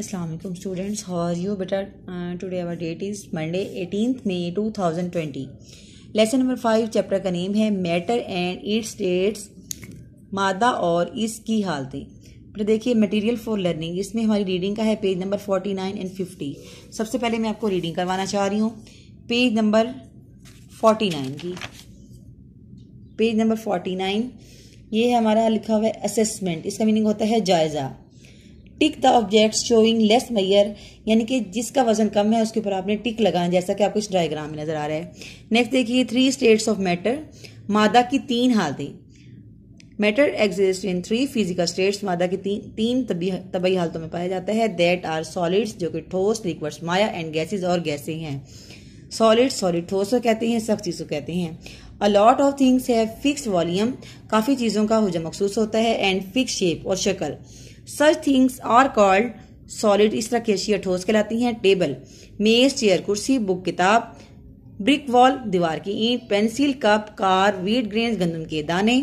Assalamualaikum students how you you better our date our Monday is Monday 18th thousand 2020 lesson number five chapter का name है matter and its states मादा और इसकी हालतें फिर देखिए material for learning इसमें हमारी रीडिंग का है page number forty nine and fifty सबसे पहले मैं आपको रीडिंग करवाना चाह रही हूँ पेज नंबर फोर्टी नाइन की पेज नंबर फोर्टी नाइन ये हमारा लिखा हुआ है असेसमेंट इसका मीनिंग होता है जायज़ा tick the object showing less mayor यानी कि जिसका वजन कम है उसके ऊपर आपने टिक लगाए जैसा कि आपको इस डायग्राम में नजर आ रहा है नेक्स्ट देखिए थ्री स्टेट्स ऑफ मैटर मादा की तीन हालतें matter exist in three physical states मादा की ती, तीन तीन तबी हालतों में पाया जाता है दैट आर सॉलिड्स जो कि ठोस लिक्विड्स माया एंड गैसेज और गैसे हैं सॉलिड सॉलिड ठोस को कहते हैं सख्त चीज़ को कहते हैं अ लॉट ऑफ थिंग्स है फिक्स वॉल्यूम काफ़ी चीज़ों का हजम मखसूस होता है एंड फिक्स शेप और शक्ल such things are called solid इस तरह अशिया ठोस कहलाती हैं टेबल मेज चेयर कुर्सी बुक किताब ब्रिक वॉल दीवार की ईंट pencil cup car wheat grain गंदम के दाने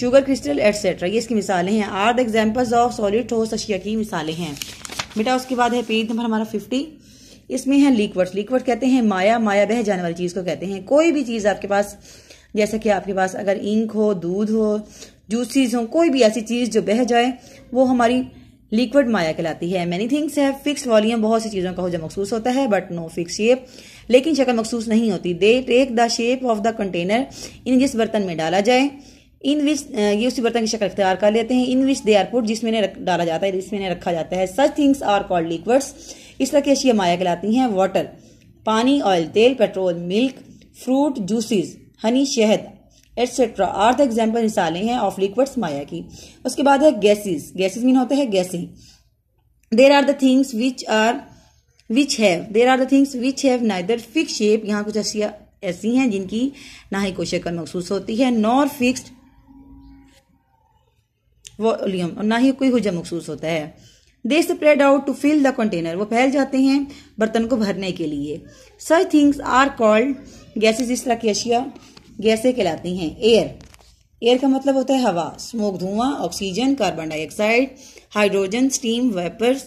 शुगर क्रिस्टल एट्सेट्रा ये इसकी मिसालें हैं are the examples of solid ठोस अशिया की मिसालें हैं बेटा उसके बाद है पेज नंबर हमारा फिफ्टी इसमें है लीकवर्ड लीकवर्ड कहते हैं माया माया बह जाने वाली चीज़ को कहते हैं कोई भी चीज़ आपके पास जैसे कि आपके पास अगर इंक हो दूध हो जूसीज हों कोई भी ऐसी चीज़ जो बह जाए वो हमारी लिक्विड माया कहलाती है मैनी थिंग्स है फिक्स वॉल्यूम बहुत सी चीज़ों का हो जो मखसूस होता है बट नो फिक्स शेप लेकिन शक्ल मखसूस नहीं होती they take the shape of the container in जिस बर्तन में डाला जाए इन विच ये उसी बर्तन की शक्ल अख्तियार कर लेते हैं इन विच दे आर पुट जिसमें डाला जाता है जिसमें रखा जाता है such things are called liquids इस तरह की अशिया माया कहलाती हैं वाटर पानी ऑयल तेल petrol milk fruit juices honey शहद एटसेट्रा आर द एग्जाम्पल मिसालें हैं ऑफ लिक्विड्स माया की उसके बाद है गैसेज गैसेज मीन होते हैं गैसें there are the things which are which have there are the things which have neither fix shape यहाँ कुछ अशिया ऐसी हैं जिनकी ना ही कोई शक्ल महसूस होती है नॉर फिक्स्ड वॉल्यूम और ना ही कोई हुजा महसूस होता है they spread out to fill the container वो फैल जाते हैं बर्तन को भरने के लिए such things are called gases इस तरह की अशिया गैसें कहलाती हैं एयर एयर का मतलब होता है हवा स्मोक धुआं oxygen carbon dioxide hydrogen steam vapours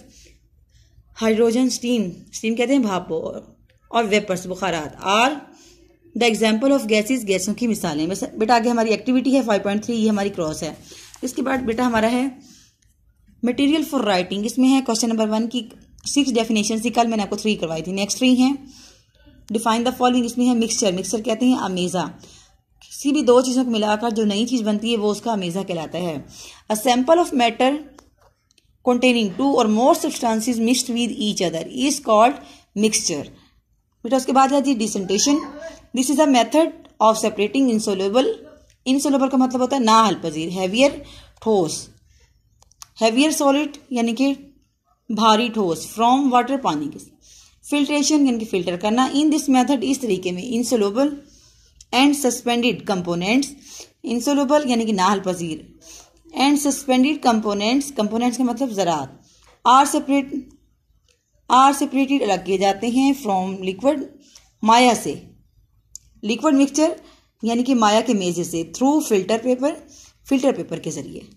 hydrogen steam steam कहते हैं भाप और वेपर्स बुखारात are the example of gases गैसों की मिसालें बेटा आगे हमारी एक्टिविटी है फाइव पॉइंट थ्री ये हमारी क्रॉस है इसके बाद बेटा हमारा है मटेरियल फॉर राइटिंग इसमें है क्वेश्चन नंबर वन की सिक्स डेफिनेशन थी कल मैंने आपको थ्री करवाई थी नेक्स्ट थ्री है डिफाइन द फॉलोइंग इसमें है मिक्सचर मिक्सचर कहते हैं अमेजा किसी भी दो चीज़ों को मिलाकर जो नई चीज़ बनती है वो उसका अमेज़ा कहलाता है a sample of matter containing two or more substances mixed with each other is called mixture बेटा उसके बाद आती है decantation this is a method of separating insoluble insoluble का मतलब होता है ना हल पजीर हैवियर ठोस हैवियर सॉलिड यानी कि भारी ठोस फ्रॉम वाटर पानी के फिल्ट्रेशन यानी कि फिल्टर करना इन दिस मेथड इस तरीके में insoluble and suspended components insoluble यानी कि नाहल पजीर एंड सस्पेंडेड कंपोनेंट्स कंपोनेंट्स का मतलब ज़रात आर सेपरेट आर सेपरेटेड अलग किए जाते हैं फ्रॉम लिक्विड माया से लिक्विड मिक्सचर यानी कि माया के मेजे से through filter paper filter paper के ज़रिए